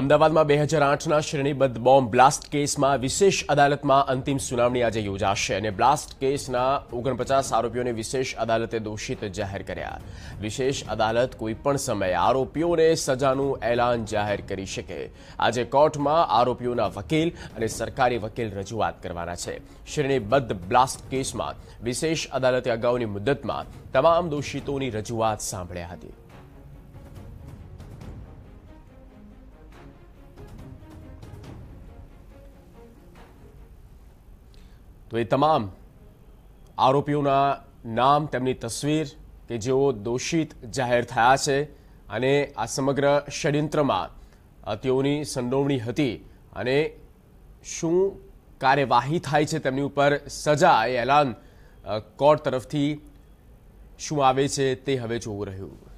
અમદાવાદમાં બે હજાર આઠના શ્રેણીબદ્ધ બોમ્બ બ્લાસ્ટ કેસમાં વિશેષ અદાલતમાં અંતિમ સુનાવણી આજે યોજાશે અને બ્લાસ્ટ કેસના ઓગણપચાસ આરોપીઓને વિશેષ અદાલતે દોષિત જાહેર કર્યા વિશેષ અદાલત કોઈપણ સમયે આરોપીઓને સજાનું એલાન જાહેર કરી શકે આજે કોર્ટમાં આરોપીઓના વકીલ અને સરકારી વકીલ રજૂઆત કરવાના છે શ્રેણીબદ્ધ બ્લાસ્ટ કેસમાં વિશેષ અદાલતે અગાઉની મુદ્દતમાં તમામ દોષિતોની રજૂઆત સાંભળ્યા હતી તો એ તમામ આરોપીઓના નામ તેમની તસવીર કે જેઓ દોષિત જાહેર થયા છે અને આ સમગ્ર ષડયંત્રમાં તેઓની સંડોવણી હતી અને શું કાર્યવાહી થાય છે તેમની ઉપર સજા એ એલાન કોર્ટ તરફથી શું આવે છે તે હવે જોવું રહ્યું